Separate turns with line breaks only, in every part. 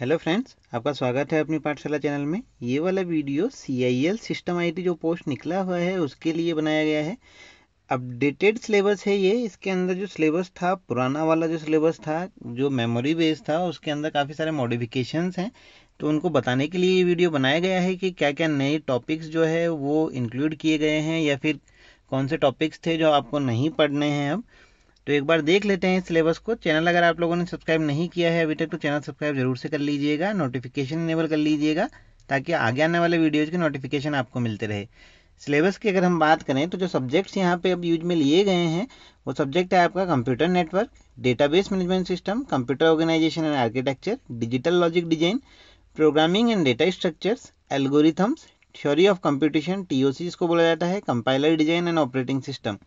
hello friends आपका स्वागत है अपनी पाठशाला चैनल में ये वाला video C I L system I T जो पोस्ट निकला हुआ है उसके लिए बनाया गया है अपडेटेड सिलेबस है ये इसके अंदर जो सिलेबस था पुराना वाला जो सिलेबस था जो मेमोरी बेस था उसके अंदर काफ़ी सारे मॉडिफिकेशंस हैं तो उनको बताने के लिए ये वीडियो बनाया गया है कि क्या क्या नए टॉपिक्स जो है वो इंक्लूड किए गए हैं या फिर कौन से टॉपिक्स थे जो आपको नहीं पढ़ने हैं अब तो एक बार देख लेते हैं सिलेबस को चैनल अगर आप लोगों ने सब्सक्राइब नहीं किया है अभी तक तो चैनल सब्सक्राइब जरूर से कर लीजिएगा नोटिफिकेशन इनेबल कर लीजिएगा ताकि आगे आने वाले वीडियोज़ के नोटिफिकेशन आपको मिलते रहे सिलेबस की अगर हम बात करें तो जो सब्जेक्ट्स यहाँ पे अब यूज में लिए गए हैं वो सब्जेक्ट है आपका computer network database management system computer organisation and architecture digital logic design programming and data structures algorithms theory of computation T इसको बोला जाता है compiler design and operating system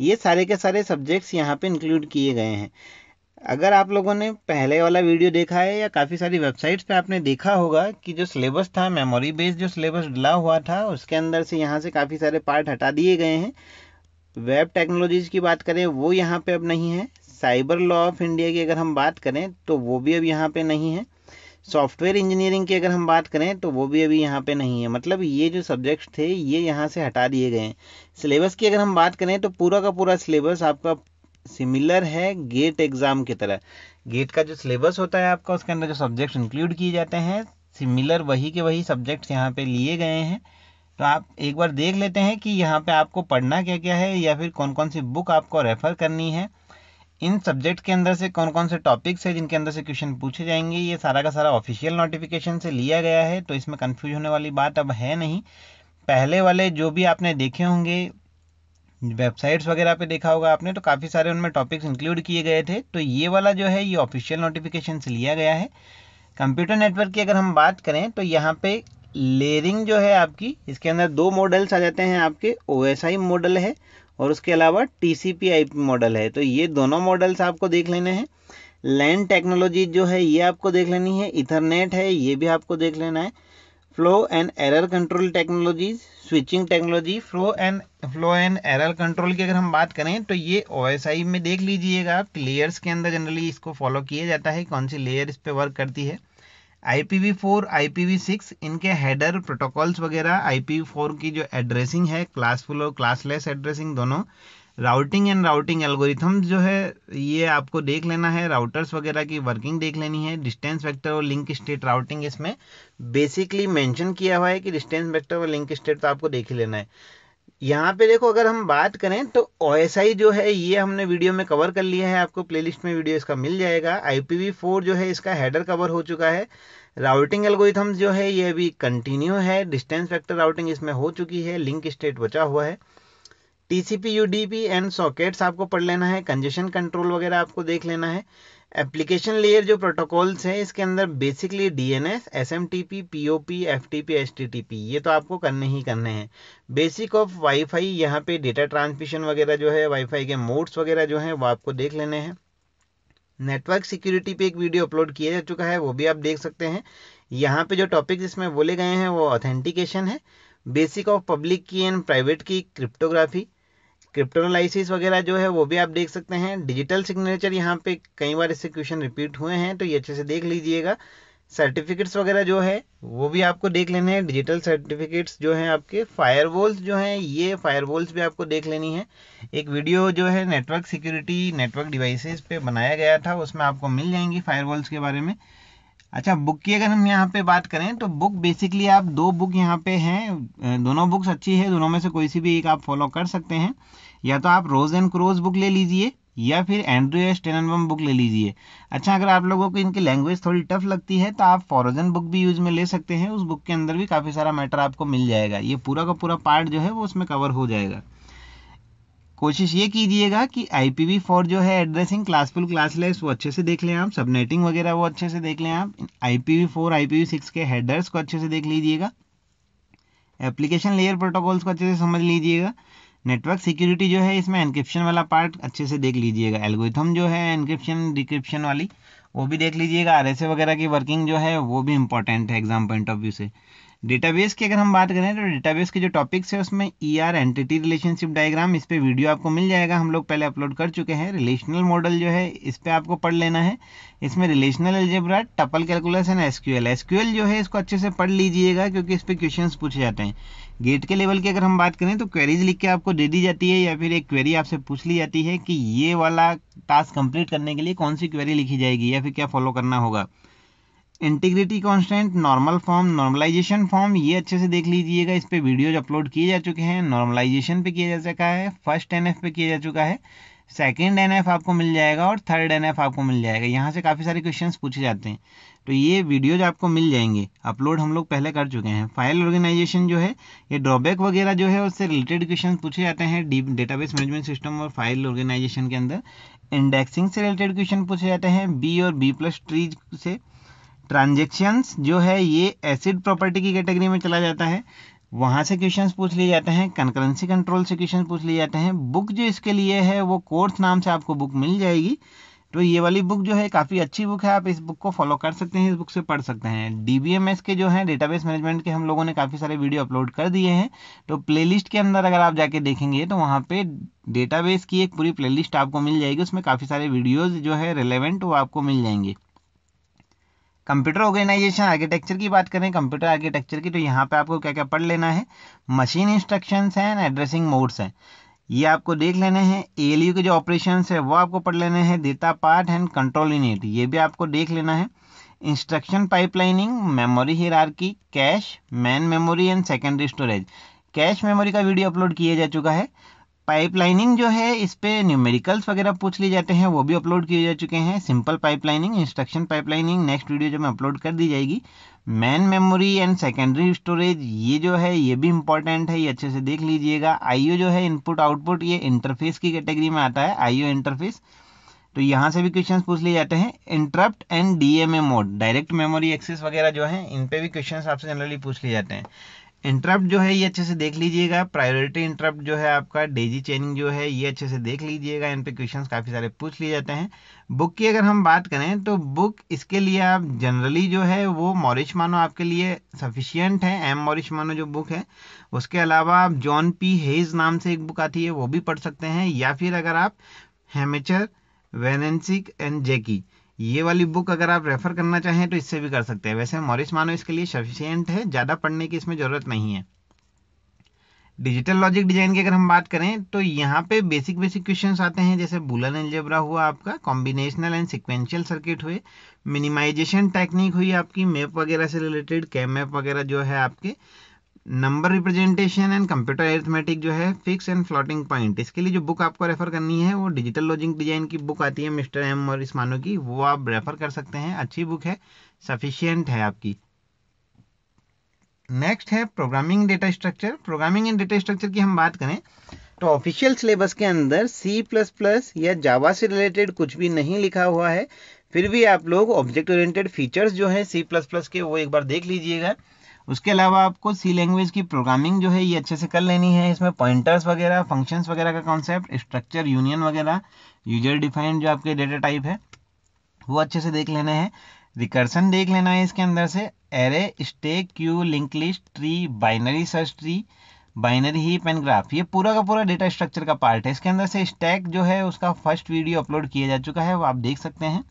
ये सारे के सारे सब्जेक्ट्स यहाँ पे इंक्लूड किए गए हैं अगर आप लोगों ने पहले वाला वीडियो देखा है या काफ़ी सारी वेबसाइट्स पे आपने देखा होगा कि जो सिलेबस था मेमोरी बेस्ड जो सिलेबस डला हुआ था उसके अंदर से यहाँ से काफ़ी सारे पार्ट हटा दिए गए हैं वेब टेक्नोलॉजीज़ की बात करें वो यहाँ पे अब नहीं है साइबर लॉ ऑफ इंडिया की अगर हम बात करें तो वो भी अब यहाँ पे नहीं है सॉफ्टवेयर इंजीनियरिंग की अगर हम बात करें तो वो भी अभी यहाँ पे नहीं है मतलब ये जो सब्जेक्ट थे ये यहाँ से हटा दिए गए हैं सिलेबस की अगर हम बात करें तो पूरा का पूरा सिलेबस आपका सिमिलर है गेट एग्ज़ाम की तरह गेट का जो सिलेबस होता है आपका उसके अंदर जो सब्जेक्ट इंक्लूड किए जाते हैं सिमिलर वही के वही सब्जेक्ट्स यहाँ पे लिए गए हैं तो आप एक बार देख लेते हैं कि यहाँ पे आपको पढ़ना क्या क्या है या फिर कौन कौन सी बुक आपको रेफ़र करनी है इन सब्जेक्ट के अंदर से कौन कौन से टॉपिक्स है जिनके अंदर से क्वेश्चन पूछे जाएंगे ये सारा का सारा ऑफिशियल नोटिफिकेशन से लिया गया है तो इसमें कन्फ्यूज होने वाली बात अब है नहीं पहले वाले जो भी आपने देखे होंगे वेबसाइट्स वगैरह पे देखा होगा आपने तो काफ़ी सारे उनमें टॉपिक्स इंक्लूड किए गए थे तो ये वाला जो है ये ऑफिशियल नोटिफिकेशन से लिया गया है कंप्यूटर नेटवर्क की अगर हम बात करें तो यहाँ पे लेयरिंग जो है आपकी इसके अंदर दो मॉडल्स आ जाते हैं आपके ओ मॉडल है और उसके अलावा T C P I P model है तो ये दोनों मॉडल्स आपको देख लेने हैं लैंड टेक्नोलॉजी जो है ये आपको देख लेनी है इथरनेट है ये भी आपको देख लेना है flow and error control technologies switching technology flow and flow and error control की अगर हम बात करें तो ये ओ में देख लीजिएगा आप लेयर्स के अंदर जनरली इसको फॉलो किया जाता है कौन सी लेयर इस पर वर्क करती है IPv4, IPv6 इनके हेडर प्रोटोकॉल्स वगैरह IPv4 की जो एड्रेसिंग है क्लासफुल और क्लासलेस एड्रेसिंग दोनों राउटिंग एंड राउटिंग एल्गोरिथम जो है ये आपको देख लेना है राउटर्स वगैरह की वर्किंग देख लेनी है डिस्टेंस वेक्टर और लिंक स्टेट राउटिंग इसमें बेसिकली मेंशन किया हुआ है कि डिस्टेंस वेक्टर और लिंक स्टेट तो आपको देख ही लेना है यहाँ पे देखो अगर हम बात करें तो ओ जो है ये हमने वीडियो में कवर कर लिया है आपको प्लेलिस्ट में वीडियो इसका मिल जाएगा आई जो है इसका हेडर कवर हो चुका है राउटिंग एल्गोरिथम्स जो है ये अभी कंटिन्यू है डिस्टेंस फैक्टर राउटिंग इसमें हो चुकी है लिंक स्टेट बचा हुआ है टीसीपी यूडीपी एंड सॉकेट्स आपको पढ़ लेना है कंजेशन कंट्रोल वगैरह आपको देख लेना है एप्लीकेशन लेयर जो प्रोटोकॉल्स हैं इसके अंदर basically DNS SMTP POP FTP HTTP ये तो आपको करने ही करने हैं बेसिक ऑफ वाईफाई यहाँ पे डेटा ट्रांसमिशन वगैरह जो है वाईफाई के मोड्स वगैरह जो हैं वो आपको देख लेने हैं नेटवर्क सिक्योरिटी पे एक वीडियो अपलोड किया जा चुका है वो भी आप देख सकते हैं यहाँ पे जो टॉपिक इसमें बोले गए हैं वो ऑथेंटिकेशन है basic of public key and private key cryptography cryptanalysis वगैरह जो है वो भी आप देख सकते हैं डिजिटल सिग्नेचर यहाँ पे कई बार इससे क्वेश्चन रिपीट हुए हैं तो ये अच्छे से देख लीजिएगा सर्टिफिकेट्स वगैरह जो है वो भी आपको देख लेने हैं डिजिटल सर्टिफिकेट्स जो हैं आपके फायरवॉल्स जो हैं ये फायरवॉल्स भी आपको देख लेनी है एक वीडियो जो है नेटवर्क सिक्योरिटी नेटवर्क डिवाइसेस पे बनाया गया था उसमें आपको मिल जाएंगी फायरवॉल्स के बारे में अच्छा बुक की अगर हम यहाँ पे बात करें तो बुक बेसिकली आप दो बुक यहाँ पे हैं दोनों बुक्स अच्छी है दोनों में से कोई सी भी एक आप फॉलो कर सकते हैं या तो आप रोज एंड क्रोज बुक ले लीजिए या फिर एंड्रू एस टेनबम बुक ले लीजिए अच्छा अगर आप लोगों को इनकी लैंग्वेज थोड़ी टफ लगती है तो आप फॉरोजन बुक भी यूज में ले सकते हैं उस बुक के अंदर भी काफ़ी सारा मैटर आपको मिल जाएगा ये पूरा का पूरा पार्ट जो है वो उसमें कवर हो जाएगा कोशिश ये कीजिएगा कि आई जो है एड्रेसिंग क्लासफुल क्लास लेस वो अच्छे से देख लें आप सबनेटिंग वगैरह वो अच्छे से देख लें आप आई पी के हेडर्स को अच्छे से देख लीजिएगा एप्लीकेशन लेयर प्रोटोकॉल्स को अच्छे से समझ लीजिएगा नेटवर्क सिक्योरिटी जो है इसमें एनक्रिप्शन वाला पार्ट अच्छे से देख लीजिएगा एल्गोरिथम जो है एनक्रिप्शन डिक्रिप्शन वाली वो भी देख लीजिएगा आर वगैरह की वर्किंग जो है वो भी इंपॉर्टेंट है एग्जाम पॉइंट ऑफ व्यू से डेटाबेस की अगर हम बात करें तो डेटाबेस के जो टॉपिक्स है उसमें E R entity relationship diagram इस पर वीडियो आपको मिल जाएगा हम लोग पहले अपलोड कर चुके हैं रिलेशनल मॉडल जो है इस पर आपको पढ़ लेना है इसमें relational algebra tuple calculus and SQL SQL जो है इसको अच्छे से पढ़ लीजिएगा क्योंकि इस पर क्वेश्चन पूछे जाते हैं गेट के लेवल की अगर हम बात करें तो क्वेरीज लिख के आपको दे दी जाती है या फिर एक क्वेरी आपसे पूछ ली जाती है कि ये वाला टास्क कंप्लीट करने के लिए कौन सी क्वेरी लिखी जाएगी या फिर क्या फॉलो करना होगा integrity constant normal form normalisation form ये अच्छे से देख लीजिएगा इस पर वीडियोज अपलोड किए जा चुके हैं नॉर्मलाइजेशन पे किया जा चुका है फर्स्ट एन पे किया जा चुका है सेकेंड एन आपको मिल जाएगा और थर्ड एन आपको मिल जाएगा यहाँ से काफ़ी सारे क्वेश्चन पूछे जाते हैं तो ये वीडियोज आपको मिल जाएंगे अपलोड हम लोग पहले कर चुके हैं फाइल ऑर्गेनाइजेशन जो है ये ड्रॉबैक वगैरह जो है उससे रिलेटेड क्वेश्चन पूछे जाते हैं डीप डेटाबेस मैनेजमेंट सिस्टम और फाइल ऑर्गेनाइजेशन के अंदर इंडेक्सिंग से रिलेटेड क्वेश्चन पूछे जाते हैं बी और बी प्लस ट्री से ट्रांजेक्शन्स जो है ये एसिड प्रॉपर्टी की कैटेगरी में चला जाता है वहाँ से क्वेश्चन पूछ लिए जाते हैं कंकरेंसी कंट्रोल से क्वेश्चन पूछ लिए जाते हैं बुक जो इसके लिए है वो कोर्स नाम से आपको बुक मिल जाएगी तो ये वाली बुक जो है काफ़ी अच्छी बुक है आप इस बुक को फॉलो कर सकते हैं इस बुक से पढ़ सकते हैं डी के जो है डेटाबेस मैनेजमेंट के हम लोगों ने काफ़ी सारे वीडियो अपलोड कर दिए हैं तो प्लेलिस्ट के अंदर अगर आप जाके देखेंगे तो वहाँ पे डेटाबेस की एक पूरी प्लेलिस्ट आपको मिल जाएगी उसमें काफ़ी सारे वीडियोज़ जो है रिलेवेंट वो आपको मिल जाएंगे कंप्यूटर ऑर्गेनाइजेशन आर्किटेक्चर की बात करें कंप्यूटर आर्किटेक्चर की तो यहाँ पे आपको क्या क्या पढ़ लेना है मशीन इंस्ट्रक्शंस हैं एड्रेसिंग मोड्स हैं ये आपको देख लेने हैं ए के जो ऑपरेशन है वो आपको पढ़ लेने हैं data part and control unit ये भी आपको देख लेना है instruction pipelining memory hierarchy cache main memory and secondary storage cache memory का वीडियो अपलोड किया जा चुका है पाइपलाइनिंग जो है इस पर न्यूमेरिकल्स वगैरह पूछ लिए जाते हैं वो भी अपलोड किए जा चुके हैं simple pipelining instruction pipelining next video जो मैं अपलोड कर दी जाएगी main memory and secondary storage ये जो है ये भी इंपॉर्टेंट है ये अच्छे से देख लीजिएगा आईओ जो है इनपुट आउटपुट ये इंटरफेस की कैटेगरी में आता है आईओ इंटरफेस तो यहाँ से भी क्वेश्चन पूछ लिए जाते हैं interrupt and DMA mode direct memory access वगैरह जो है इन पे भी क्वेश्चन आपसे जनरली पूछ लिए जाते हैं इंटरप्ट जो है ये अच्छे से देख लीजिएगा प्रायोरिटी इंटरप्ट जो है आपका डेजी चेनिंग जो है ये अच्छे से देख लीजिएगा इन पे क्वेश्चंस काफ़ी सारे पूछ लिए जाते हैं बुक की अगर हम बात करें तो बुक इसके लिए आप जनरली जो है वो मॉरिश मानो आपके लिए सफिशियंट है एम मॉरिश मानो जो बुक है उसके अलावा आप जॉन पी हेज नाम से एक बुक आती है वो भी पढ़ सकते हैं या फिर अगर आप हेमेचर वेनेंसिक एंड जैकी ये वाली बुक अगर आप रेफर करना चाहें तो इससे भी कर सकते हैं वैसे मॉरिस मानो इसके लिए सफिशियंट है ज़्यादा पढ़ने की इसमें ज़रूरत नहीं है डिजिटल लॉजिक डिजाइन की अगर हम बात करें तो यहाँ पे बेसिक बेसिक क्वेश्चंस आते हैं जैसे बुलन एल्जेब्रा हुआ आपका कॉम्बिनेशनल एंड सिक्वेंशियल सर्किट हुए मिनिमाइजेशन टेक्निक हुई आपकी मैप वगैरह से रिलेटेड कैम मैप वगैरह जो है आपके number representation and computer arithmetic जो है फिक्स एंड फ्लोटिंग पॉइंट इसके लिए जो बुक आपको रेफर करनी है वो डिजिटल लॉजिक डिजाइन की बुक आती है मिस्टर एम और इस्मानो की वो आप रेफर कर सकते हैं अच्छी बुक है सफिशियंट है आपकी नेक्स्ट है programming data structure programming and data structure की हम बात करें तो ऑफिशियल सिलेबस के अंदर सी प्लस प्लस या जावा से रिलेटेड कुछ भी नहीं लिखा हुआ है फिर भी आप लोग ऑब्जेक्ट ओरिएंटेड फीचर्स जो है सी प्लस प्लस के वो एक बार देख लीजिएगा उसके अलावा आपको सी लैंग्वेज की प्रोग्रामिंग जो है ये अच्छे से कर लेनी है इसमें पॉइंटर्स वगैरह फंक्शंस वगैरह का कॉन्सेप्ट स्ट्रक्चर यूनियन वगैरह यूजर डिफाइंड जो आपके डेटा टाइप है वो अच्छे से देख लेना है रिकर्सन देख लेना है इसके अंदर से array stack queue link list tree binary search tree binary ही पेन ग्राफ ये पूरा का पूरा डेटा स्ट्रक्चर का पार्ट है इसके अंदर से स्टैक जो है उसका फर्स्ट वीडियो अपलोड किया जा चुका है वो आप देख सकते हैं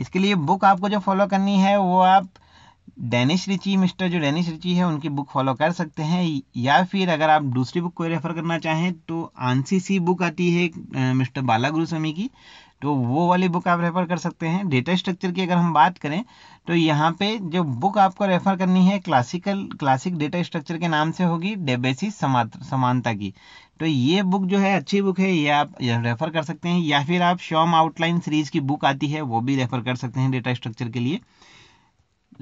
इसके लिए बुक आपको जो फॉलो करनी है वो आप डेनिश रिची मिस्टर जो डेनिश रिची है उनकी बुक फॉलो कर सकते हैं या फिर अगर आप दूसरी बुक को रेफर करना चाहें तो आंसी सी बुक आती है मिस्टर बाला गुरु स्वामी की तो वो वाली बुक आप रेफर कर सकते हैं डेटा स्ट्रक्चर की अगर हम बात करें तो यहाँ पे जो बुक आपको रेफर करनी है क्लासिकल क्लासिक डेटा स्ट्रक्चर के नाम से होगी डेबेसी समानता की तो ये बुक जो है अच्छी बुक है ये आप रेफर कर सकते हैं या फिर आप श्योम आउटलाइन सीरीज की बुक आती है वो भी रेफर कर सकते हैं डेटा स्ट्रक्चर के लिए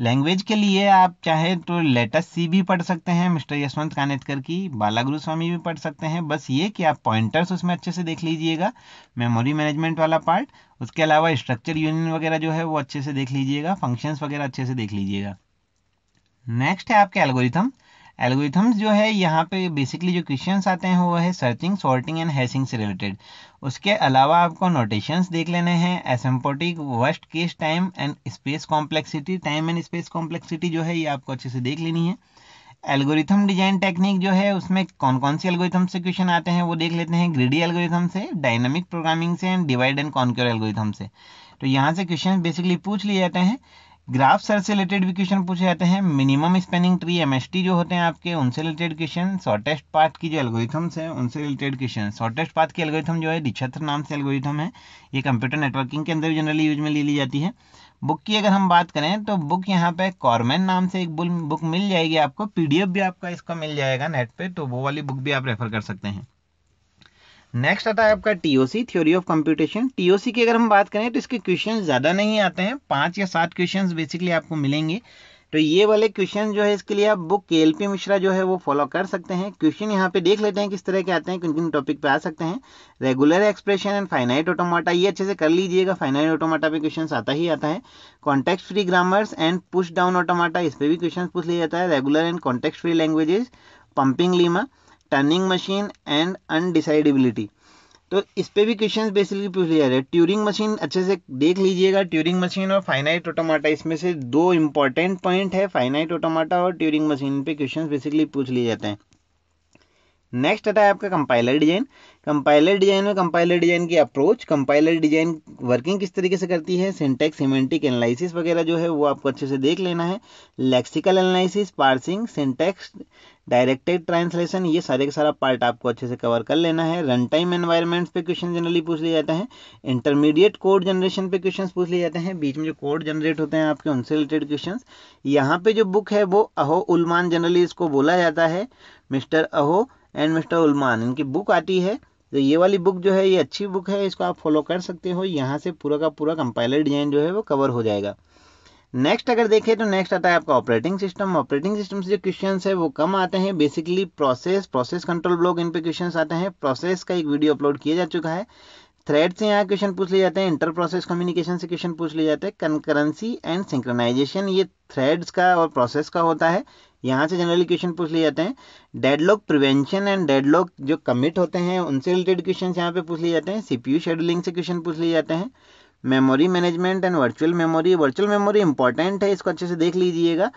लैंग्वेज के लिए आप चाहे तो लेटेस्ट सी भी पढ़ सकते हैं मिस्टर यशवंत कानेतकर की बाला गुरु स्वामी भी पढ़ सकते हैं बस ये कि आप पॉइंटर्स उसमें अच्छे से देख लीजिएगा मेमोरी मैनेजमेंट वाला पार्ट उसके अलावा स्ट्रक्चर यूनियन वगैरह जो है वो अच्छे से देख लीजिएगा फंक्शंस वगैरह अच्छे से देख लीजिएगा नेक्स्ट है आपके एल्गोरिथम एल्गोरिथम्स जो है यहाँ पे बेसिकली जो क्वेश्चन आते हैं वो है सर्चिंग सॉर्टिंग एंड हैसिंग से रिलेटेड उसके अलावा आपको नोटेशंस देख लेने हैं asymptotic worst case time and space complexity time and space complexity जो है ये आपको अच्छे से देख लेनी है एल्गोरिथम डिजाइन टेक्निक जो है उसमें कौन कौन सी एल्गोरिथम से क्वेश्चन आते हैं वो देख लेते हैं ग्रीडी एल्गोरिथम से डायनामिक प्रोग्रामिंग से and divide and conquer algorithm से तो यहाँ से क्वेश्चन बेसिकली पूछ लिए जाते हैं ग्राफ सर से रिलेटेड भी क्वेश्चन पूछे जाते हैं मिनिमम स्पेनिंग ट्री एम जो होते हैं आपके उनसे रिलेटेड क्वेश्चन शॉर्टेस्ट पाथ की जो एल्गोरिथम्स हैं उनसे रिलेटेड क्वेश्चन शॉर्टेस्ट पाथ की एल्गोरिथम जो है दिक्षत्र नाम से एल्गोरिथम है ये कंप्यूटर नेटवर्किंग के अंदर भी जनरली यूज में ले ली जाती है बुक की अगर हम बात करें तो बुक यहाँ पे कॉर्मेन नाम से एक बुक मिल जाएगी आपको पीडीएफ भी आपका इसका मिल जाएगा नेट पे तो वो वाली बुक भी आप रेफर कर सकते हैं नेक्स्ट आता है आपका TOC theory of computation TOC की अगर हम बात करें तो इसके क्वेश्चन ज़्यादा नहीं आते हैं पाँच या सात क्वेश्चन बेसिकली आपको मिलेंगे तो ये वाले क्वेश्चन जो है इसके लिए आप बुक के एल पी मिश्रा जो है वो फॉलो कर सकते हैं क्वेश्चन यहाँ पे देख लेते हैं किस तरह के आते हैं किन किन टॉपिक पे आ सकते हैं regular expression and finite automata ये अच्छे से कर लीजिएगा फाइनाइट ऑटोमाटा पे क्वेश्चन आता ही आता है context free grammars and push down automata इस पर भी क्वेश्चन पूछ लिया जाता है regular and context free languages pumping lemma Turing machine and undecidability तो इस पर भी क्वेश्चन बेसिकली पूछ लिया जा रहा है ट्यूरिंग मशीन अच्छे से देख लीजिएगा ट्यूरिंग मशीन और फाइनाइट ऑटोमाटा इसमें से दो इंपॉर्टेंट पॉइंट है फाइनाइट ऑटोमाटा और ट्यूरिंग मशीन पे क्वेश्चन बेसिकली पूछ लिए जाते हैं नेक्स्ट आता है आपका कंपाइलर डिजाइन कंपाइलर डिजाइन में कंपाइलर डिजाइन की अप्रोच कंपाइलर डिजाइन वर्किंग किस तरीके से करती है सिंटेक्स सिमेंटिक एनालिसिस वगैरह जो है वो आपको अच्छे से देख लेना है lexical analysis parsing syntax directed translation ये सारे का सारा पार्ट आपको अच्छे से कवर कर लेना है रन टाइम एनवायरमेंट्स पे क्वेश्चन जनरली पूछ लिए जाते हैं इंटरमीडिएट कोड जनरेशन पे क्वेश्चंस पूछ लिए जाते हैं बीच में जो कोड जनरेट होते हैं आपके उनसे रिलेटेड क्वेश्चन यहाँ पे जो बुक है वो अहो उलमान जनरली इसको बोला जाता है मिस्टर अहो एंड मिस्टर उलमान इनकी बुक आती है तो ये वाली बुक जो है ये अच्छी बुक है इसको आप फॉलो कर सकते हो यहाँ से पूरा का पूरा कंपाइलर डिजाइन जो है वो कवर हो जाएगा नेक्स्ट अगर देखें तो नेक्स्ट आता है आपका ऑपरेटिंग सिस्टम ऑपरेटिंग सिस्टम से जो क्वेश्चन है वो कम आते हैं basically process process control block इन पे क्वेश्चन आते हैं प्रोसेस का एक वीडियो अपलोड किया जा चुका है थ्रेड से यहाँ क्वेश्चन पूछ लिए जाते हैं इंटर प्रोसेस कम्युनिकेशन से क्वेश्चन पूछ लिए जाते हैं कंकरेंसी एंड सिंक्रोनाइजेशन ये थ्रेड्स का और प्रोसेस का होता है यहाँ से जनरली क्वेश्चन पूछ लिए जाते हैं डेडलॉक प्रिवेंशन एंड डेडलॉक जो कमिट होते हैं उनसे रिलेटेड क्वेश्चन यहाँ पे पूछ लिए जाते हैं सीपीयू शेड्यूलिंग से क्वेश्चन पूछ लिए जाते हैं memory management and virtual memory virtual memory important है इसको अच्छे से देख लीजिएगा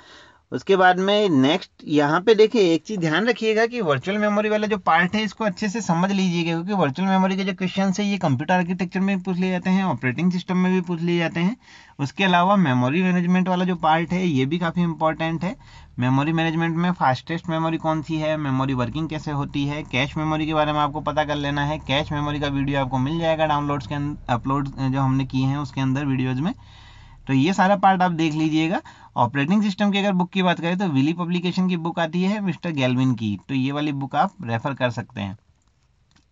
उसके बाद में नेक्स्ट यहाँ पे देखिए एक चीज़ ध्यान रखिएगा कि वर्चुअल मेमोरी वाला जो पार्ट है इसको अच्छे से समझ लीजिएगा क्योंकि वर्चुअल मेमोरी के जो क्वेश्चन है ये कंप्यूटर आर्किटेक्चर में पूछ लिए जाते हैं ऑपरेटिंग सिस्टम में भी पूछ लिए जाते हैं उसके अलावा मेमोरी मैनेजमेंट वाला जो पार्ट है ये भी काफ़ी इंपॉर्टेंट है मेमोरी मैनेजमेंट में फास्टेस्ट मेमोरी कौन सी है मेमोरी वर्किंग कैसे होती है कैश मेमोरी के बारे में आपको पता कर लेना है कैश मेमोरी का वीडियो आपको मिल जाएगा डाउनलोड्स के अपलोड अं-, जो हमने किए हैं उसके अंदर वीडियोज़ में तो ये सारा पार्ट आप देख लीजिएगा ऑपरेटिंग सिस्टम की अगर बुक की बात करें तो विली पब्लिकेशन की बुक आती है मिस्टर गैलविन की तो ये वाली बुक आप रेफर कर सकते हैं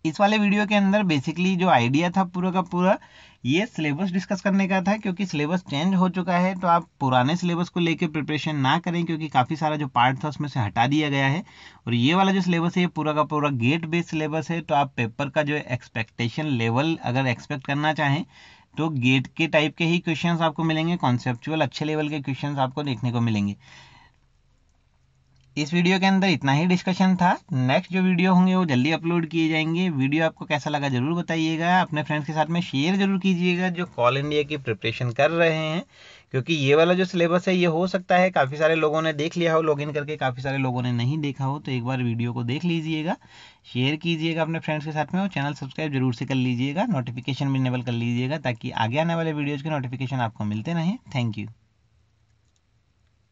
इस वाले वीडियो के अंदर बेसिकली जो आइडिया था पूरा का पूरा ये सिलेबस डिस्कस करने का था क्योंकि सिलेबस चेंज हो चुका है तो आप पुराने सिलेबस को लेकर प्रिपरेशन ना करें क्योंकि काफ़ी सारा जो पार्ट था उसमें से हटा दिया गया है और ये वाला जो सिलेबस है ये पूरा का पूरा गेट बेस्ड सिलेबस है तो आप पेपर का जो एक्सपेक्टेशन लेवल अगर एक्सपेक्ट करना चाहें तो गेट के टाइप के ही क्वेश्चंस आपको मिलेंगे कॉन्सेप्चुअल अच्छे लेवल के क्वेश्चंस आपको देखने को मिलेंगे इस वीडियो के अंदर इतना ही डिस्कशन था नेक्स्ट जो वीडियो होंगे वो जल्दी अपलोड किए जाएंगे वीडियो आपको कैसा लगा जरूर बताइएगा अपने फ्रेंड्स के साथ में शेयर जरूर कीजिएगा जो कॉल इंडिया की प्रिपरेशन कर रहे हैं क्योंकि ये वाला जो सिलेबस है ये हो सकता है काफ़ी सारे लोगों ने देख लिया हो लॉगिन करके काफ़ी सारे लोगों ने नहीं देखा हो तो एक बार वीडियो को देख लीजिएगा शेयर कीजिएगा अपने फ्रेंड्स के साथ में और चैनल सब्सक्राइब जरूर से कर लीजिएगा नोटिफिकेशन भी इनेबल कर लीजिएगा ताकि आगे आने वाले वीडियोज़ के नोटिफिकेशन आपको मिलते रहें थैंक यू